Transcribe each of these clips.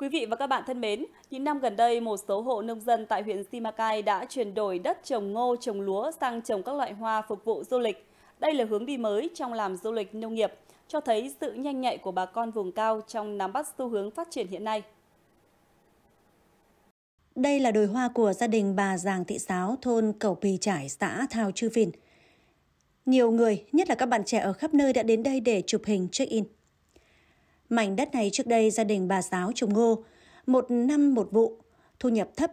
Quý vị và các bạn thân mến, những năm gần đây, một số hộ nông dân tại huyện Simacai đã chuyển đổi đất trồng ngô, trồng lúa sang trồng các loại hoa phục vụ du lịch. Đây là hướng đi mới trong làm du lịch nông nghiệp, cho thấy sự nhanh nhạy của bà con vùng cao trong nắm bắt xu hướng phát triển hiện nay. Đây là đồi hoa của gia đình bà Giàng Thị Sáo, thôn Cầu Pì Trải, xã Thao Chư Phìn. Nhiều người, nhất là các bạn trẻ ở khắp nơi đã đến đây để chụp hình check-in. Mảnh đất này trước đây gia đình bà giáo trồng ngô, một năm một vụ, thu nhập thấp.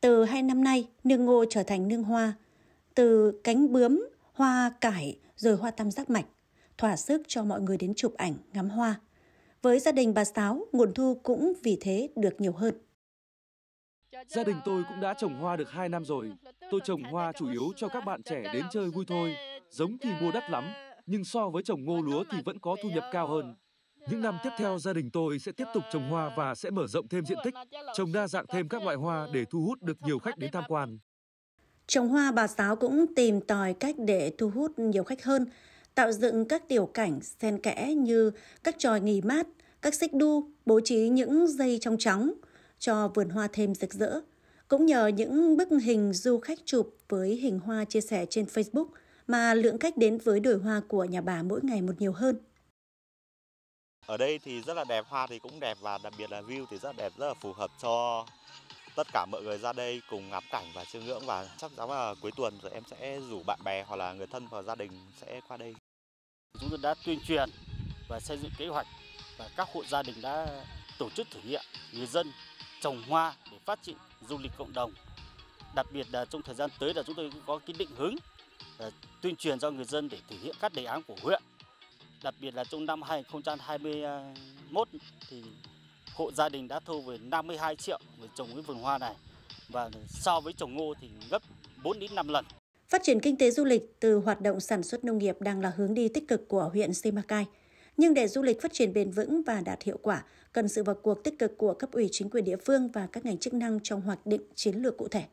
Từ hai năm nay, nương ngô trở thành nương hoa. Từ cánh bướm, hoa cải, rồi hoa tam giác mạch, thỏa sức cho mọi người đến chụp ảnh, ngắm hoa. Với gia đình bà Sáo, nguồn thu cũng vì thế được nhiều hơn. Gia đình tôi cũng đã trồng hoa được 2 năm rồi. Tôi trồng hoa chủ yếu cho các bạn trẻ đến chơi vui thôi. Giống thì mua đắt lắm, nhưng so với trồng ngô lúa thì vẫn có thu nhập cao hơn. Những năm tiếp theo gia đình tôi sẽ tiếp tục trồng hoa và sẽ mở rộng thêm diện tích, trồng đa dạng thêm các loại hoa để thu hút được nhiều khách đến tham quan. Trồng hoa bà Sáo cũng tìm tòi cách để thu hút nhiều khách hơn, tạo dựng các tiểu cảnh xen kẽ như các tròi nghỉ mát, các xích đu, bố trí những dây trong trắng cho vườn hoa thêm rực rỡ. Cũng nhờ những bức hình du khách chụp với hình hoa chia sẻ trên Facebook mà lượng khách đến với đồi hoa của nhà bà mỗi ngày một nhiều hơn. Ở đây thì rất là đẹp, hoa thì cũng đẹp và đặc biệt là view thì rất là đẹp, rất là phù hợp cho tất cả mọi người ra đây cùng ngắm cảnh và chiêm ngưỡng và chắc chắn là cuối tuần rồi em sẽ rủ bạn bè hoặc là người thân và gia đình sẽ qua đây. Chúng tôi đã tuyên truyền và xây dựng kế hoạch và các hộ gia đình đã tổ chức thử nghiệm người dân trồng hoa để phát triển du lịch cộng đồng. Đặc biệt là trong thời gian tới là chúng tôi cũng có cái định hướng tuyên truyền cho người dân để thực hiện các đề án của huyện Đặc biệt là trong năm 2021 thì hộ gia đình đã thu về 52 triệu để trồng cái vườn hoa này và so với trồng ngô thì gấp 4 đến 5 lần. Phát triển kinh tế du lịch từ hoạt động sản xuất nông nghiệp đang là hướng đi tích cực của huyện Simacai. Nhưng để du lịch phát triển bền vững và đạt hiệu quả, cần sự vào cuộc tích cực của cấp ủy chính quyền địa phương và các ngành chức năng trong hoạch định chiến lược cụ thể.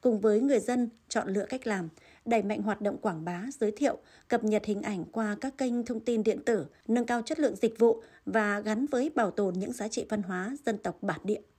Cùng với người dân chọn lựa cách làm, đẩy mạnh hoạt động quảng bá, giới thiệu, cập nhật hình ảnh qua các kênh thông tin điện tử, nâng cao chất lượng dịch vụ và gắn với bảo tồn những giá trị văn hóa dân tộc bản địa.